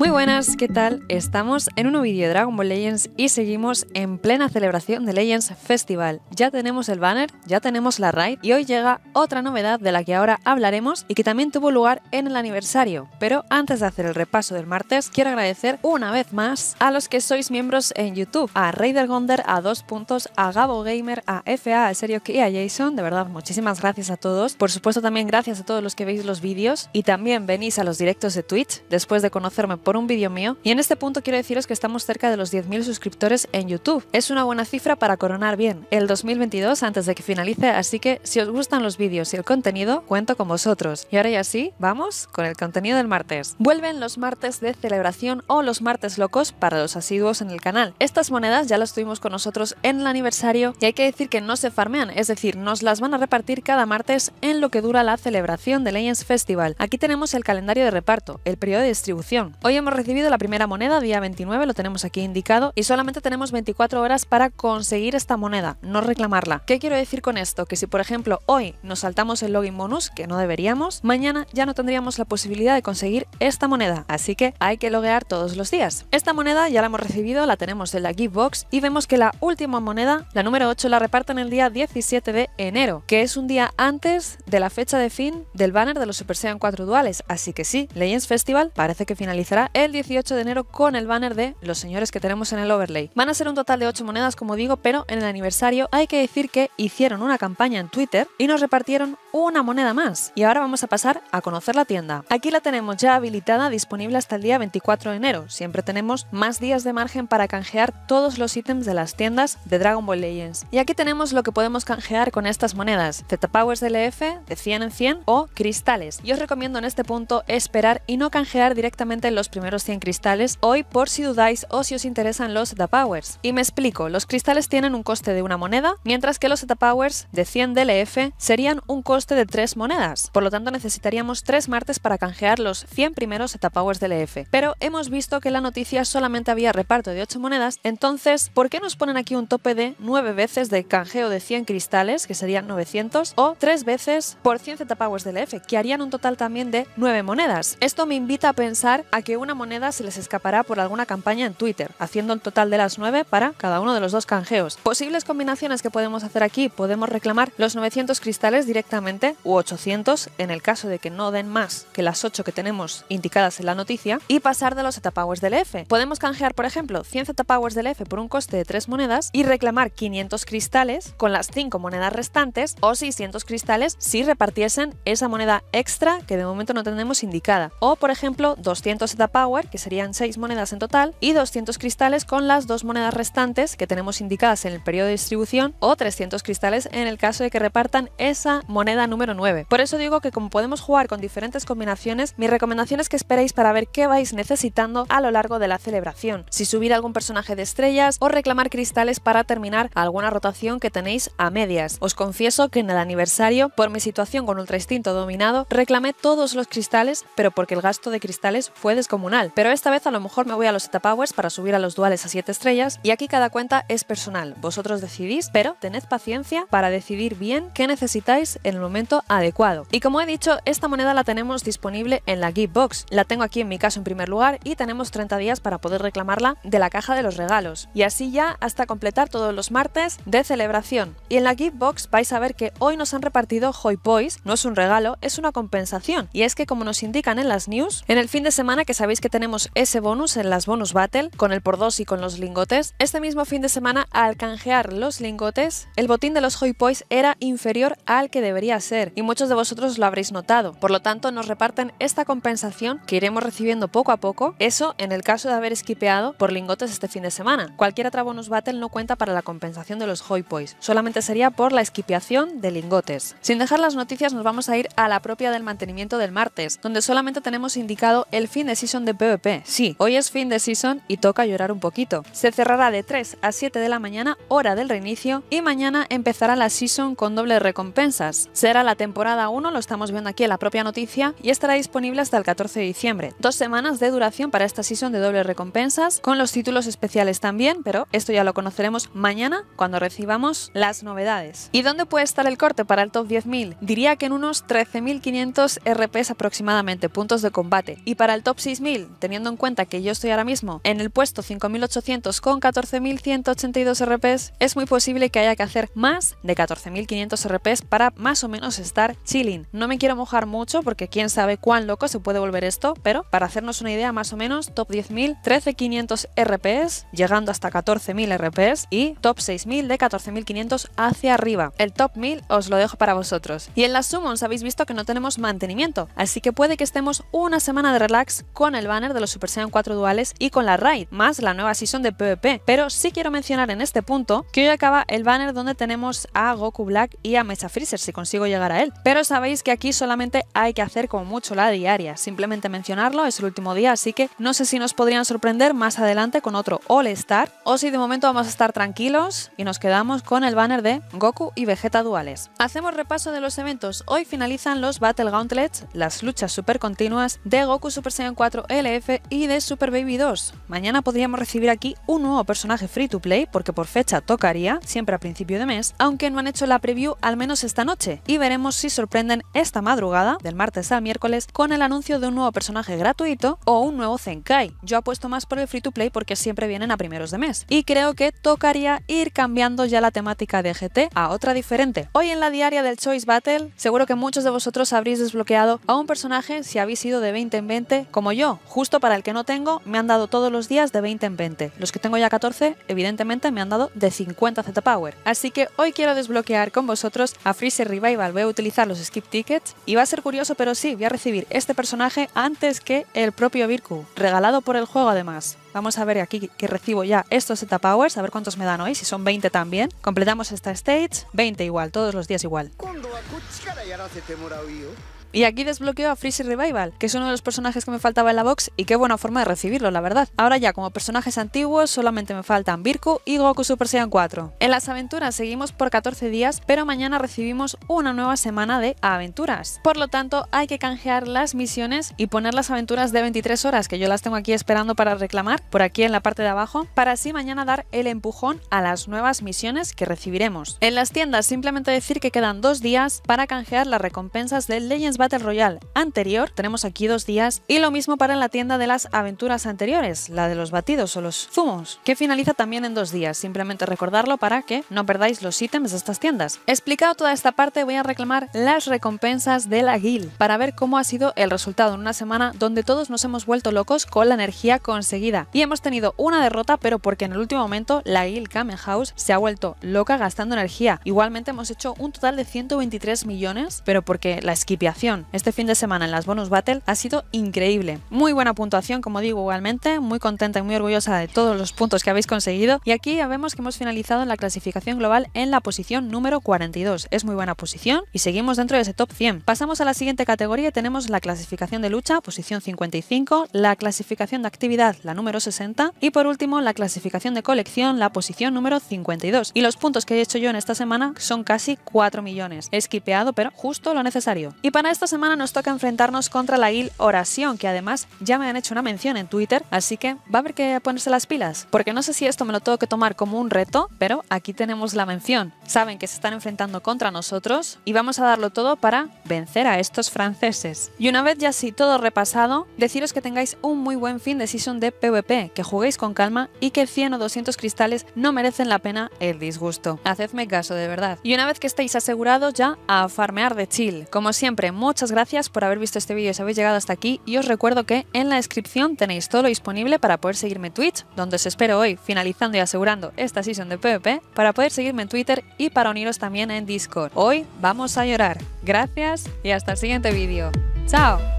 Muy buenas, ¿qué tal? Estamos en un nuevo vídeo de Dragon Ball Legends y seguimos en plena celebración de Legends Festival. Ya tenemos el banner, ya tenemos la raid y hoy llega otra novedad de la que ahora hablaremos y que también tuvo lugar en el aniversario. Pero antes de hacer el repaso del martes, quiero agradecer una vez más a los que sois miembros en YouTube, a Raider Gonder, a Dos Puntos, a Gabo Gamer, a FA, a Serio y a Jason. De verdad, muchísimas gracias a todos. Por supuesto también gracias a todos los que veis los vídeos y también venís a los directos de Twitch después de conocerme por un vídeo mío. Y en este punto quiero deciros que estamos cerca de los 10.000 suscriptores en YouTube. Es una buena cifra para coronar bien el 2022 antes de que finalice, así que si os gustan los vídeos y el contenido, cuento con vosotros. Y ahora ya sí, vamos con el contenido del martes. Vuelven los martes de celebración o los martes locos para los asiduos en el canal. Estas monedas ya las tuvimos con nosotros en el aniversario y hay que decir que no se farmean, es decir, nos las van a repartir cada martes en lo que dura la celebración de Legends Festival. Aquí tenemos el calendario de reparto, el periodo de distribución. Hoy hemos recibido la primera moneda, día 29, lo tenemos aquí indicado, y solamente tenemos 24 horas para conseguir esta moneda, no reclamarla. ¿Qué quiero decir con esto? Que si por ejemplo hoy nos saltamos el login bonus, que no deberíamos, mañana ya no tendríamos la posibilidad de conseguir esta moneda, así que hay que loguear todos los días. Esta moneda ya la hemos recibido, la tenemos en la gift box y vemos que la última moneda, la número 8, la reparten el día 17 de enero, que es un día antes de la fecha de fin del banner de los Super Saiyan 4 duales, así que sí, Legends Festival parece que finalizará el 18 de enero con el banner de los señores que tenemos en el overlay. Van a ser un total de 8 monedas, como digo, pero en el aniversario hay que decir que hicieron una campaña en Twitter y nos repartieron una moneda más. Y ahora vamos a pasar a conocer la tienda. Aquí la tenemos ya habilitada, disponible hasta el día 24 de enero. Siempre tenemos más días de margen para canjear todos los ítems de las tiendas de Dragon Ball Legends. Y aquí tenemos lo que podemos canjear con estas monedas, Z-Powers LF, de 100 en 100 o cristales. Y os recomiendo en este punto esperar y no canjear directamente los primeros 100 cristales hoy por si dudáis o si os interesan los Powers. Y me explico, los cristales tienen un coste de una moneda, mientras que los Powers de 100 DLF serían un coste de 3 monedas. Por lo tanto necesitaríamos 3 martes para canjear los 100 primeros Powers DLF. Pero hemos visto que la noticia solamente había reparto de 8 monedas, entonces ¿por qué nos ponen aquí un tope de 9 veces de canjeo de 100 cristales, que serían 900, o 3 veces por 100 Powers DLF, que harían un total también de 9 monedas? Esto me invita a pensar a que una moneda se les escapará por alguna campaña en Twitter, haciendo el total de las 9 para cada uno de los dos canjeos. Posibles combinaciones que podemos hacer aquí, podemos reclamar los 900 cristales directamente u 800 en el caso de que no den más que las 8 que tenemos indicadas en la noticia y pasar de los z del F. Podemos canjear, por ejemplo, 100 z del F por un coste de 3 monedas y reclamar 500 cristales con las 5 monedas restantes o 600 cristales si repartiesen esa moneda extra que de momento no tenemos indicada. O, por ejemplo, 200 z que serían 6 monedas en total, y 200 cristales con las dos monedas restantes que tenemos indicadas en el periodo de distribución, o 300 cristales en el caso de que repartan esa moneda número 9. Por eso digo que como podemos jugar con diferentes combinaciones, mi recomendación es que esperéis para ver qué vais necesitando a lo largo de la celebración, si subir algún personaje de estrellas o reclamar cristales para terminar alguna rotación que tenéis a medias. Os confieso que en el aniversario, por mi situación con Ultra Instinto dominado, reclamé todos los cristales, pero porque el gasto de cristales fue descomunal pero esta vez a lo mejor me voy a los etapowers para subir a los duales a 7 estrellas y aquí cada cuenta es personal, vosotros decidís, pero tened paciencia para decidir bien qué necesitáis en el momento adecuado. Y como he dicho, esta moneda la tenemos disponible en la Gift Box, la tengo aquí en mi caso en primer lugar y tenemos 30 días para poder reclamarla de la caja de los regalos y así ya hasta completar todos los martes de celebración. Y en la Gift Box vais a ver que hoy nos han repartido Hoy Boys, no es un regalo, es una compensación y es que como nos indican en las news, en el fin de semana que se veis que tenemos ese bonus en las bonus battle, con el por 2 y con los lingotes. Este mismo fin de semana, al canjear los lingotes, el botín de los Hoy era inferior al que debería ser, y muchos de vosotros lo habréis notado. Por lo tanto, nos reparten esta compensación que iremos recibiendo poco a poco, eso en el caso de haber esquipeado por lingotes este fin de semana. Cualquier otra bonus battle no cuenta para la compensación de los Hoy solamente sería por la esquipiación de lingotes. Sin dejar las noticias, nos vamos a ir a la propia del mantenimiento del martes, donde solamente tenemos indicado el fin de season de PvP. Sí, hoy es fin de season y toca llorar un poquito. Se cerrará de 3 a 7 de la mañana, hora del reinicio, y mañana empezará la season con dobles recompensas. Será la temporada 1, lo estamos viendo aquí en la propia noticia, y estará disponible hasta el 14 de diciembre. Dos semanas de duración para esta season de dobles recompensas, con los títulos especiales también, pero esto ya lo conoceremos mañana cuando recibamos las novedades. ¿Y dónde puede estar el corte para el top 10.000? Diría que en unos 13.500 RPs aproximadamente, puntos de combate, y para el top 6.000 teniendo en cuenta que yo estoy ahora mismo en el puesto 5.800 con 14.182 RPs, es muy posible que haya que hacer más de 14.500 RPs para más o menos estar chilling. No me quiero mojar mucho porque quién sabe cuán loco se puede volver esto, pero para hacernos una idea más o menos, top 10.000, 13.500 RPs, llegando hasta 14.000 RPs y top 6.000 de 14.500 hacia arriba. El top 1.000 os lo dejo para vosotros. Y en las summons habéis visto que no tenemos mantenimiento, así que puede que estemos una semana de relax con el el banner de los Super Saiyan 4 duales y con la raid, más la nueva season de PvP. Pero sí quiero mencionar en este punto que hoy acaba el banner donde tenemos a Goku Black y a Mecha Freezer, si consigo llegar a él. Pero sabéis que aquí solamente hay que hacer como mucho la diaria, simplemente mencionarlo, es el último día, así que no sé si nos podrían sorprender más adelante con otro All Star, o si de momento vamos a estar tranquilos y nos quedamos con el banner de Goku y Vegeta duales. Hacemos repaso de los eventos, hoy finalizan los Battle Gauntlets, las luchas super continuas de Goku Super Saiyan 4 LF y de Super Baby 2. Mañana podríamos recibir aquí un nuevo personaje free to play, porque por fecha tocaría, siempre a principio de mes, aunque no han hecho la preview al menos esta noche, y veremos si sorprenden esta madrugada, del martes al miércoles, con el anuncio de un nuevo personaje gratuito o un nuevo Zenkai. Yo apuesto más por el free to play porque siempre vienen a primeros de mes, y creo que tocaría ir cambiando ya la temática de GT a otra diferente. Hoy en la diaria del Choice Battle, seguro que muchos de vosotros habréis desbloqueado a un personaje si habéis ido de 20 en 20 como yo, Justo para el que no tengo, me han dado todos los días de 20 en 20. Los que tengo ya 14, evidentemente, me han dado de 50 Z-Power. Así que hoy quiero desbloquear con vosotros a Freezer Revival. Voy a utilizar los skip tickets y va a ser curioso, pero sí, voy a recibir este personaje antes que el propio Virku, regalado por el juego además. Vamos a ver aquí que recibo ya estos Z-Powers, a ver cuántos me dan hoy, si son 20 también. Completamos esta stage, 20 igual, todos los días igual. Y aquí desbloqueo a Freezy Revival, que es uno de los personajes que me faltaba en la box y qué buena forma de recibirlo, la verdad. Ahora ya como personajes antiguos solamente me faltan Virku y Goku Super Saiyan 4. En las aventuras seguimos por 14 días, pero mañana recibimos una nueva semana de aventuras. Por lo tanto, hay que canjear las misiones y poner las aventuras de 23 horas, que yo las tengo aquí esperando para reclamar, por aquí en la parte de abajo, para así mañana dar el empujón a las nuevas misiones que recibiremos. En las tiendas simplemente decir que quedan dos días para canjear las recompensas del Legends Battle Royale anterior, tenemos aquí dos días, y lo mismo para la tienda de las aventuras anteriores, la de los batidos o los zumos, que finaliza también en dos días, simplemente recordarlo para que no perdáis los ítems de estas tiendas. Explicado toda esta parte, voy a reclamar las recompensas de la guild, para ver cómo ha sido el resultado en una semana donde todos nos hemos vuelto locos con la energía conseguida, y hemos tenido una derrota, pero porque en el último momento la guild Kamen House se ha vuelto loca gastando energía. Igualmente hemos hecho un total de 123 millones, pero porque la esquipiación este fin de semana en las Bonus Battle ha sido increíble. Muy buena puntuación, como digo igualmente, muy contenta y muy orgullosa de todos los puntos que habéis conseguido. Y aquí ya vemos que hemos finalizado en la clasificación global en la posición número 42. Es muy buena posición y seguimos dentro de ese top 100. Pasamos a la siguiente categoría y tenemos la clasificación de lucha, posición 55, la clasificación de actividad, la número 60 y por último la clasificación de colección, la posición número 52. Y los puntos que he hecho yo en esta semana son casi 4 millones. He esquipeado, pero justo lo necesario. Y para esta semana nos toca enfrentarnos contra la IL Oración, que además ya me han hecho una mención en Twitter, así que va a haber que ponerse las pilas, porque no sé si esto me lo tengo que tomar como un reto, pero aquí tenemos la mención. Saben que se están enfrentando contra nosotros y vamos a darlo todo para vencer a estos franceses. Y una vez ya así todo repasado, deciros que tengáis un muy buen fin de season de PvP, que juguéis con calma y que 100 o 200 cristales no merecen la pena el disgusto. Hacedme caso, de verdad. Y una vez que estéis asegurados ya a farmear de chill, como siempre, muy Muchas gracias por haber visto este vídeo si habéis llegado hasta aquí y os recuerdo que en la descripción tenéis todo lo disponible para poder seguirme en Twitch, donde os espero hoy finalizando y asegurando esta sesión de PvP, para poder seguirme en Twitter y para uniros también en Discord. Hoy vamos a llorar. Gracias y hasta el siguiente vídeo. ¡Chao!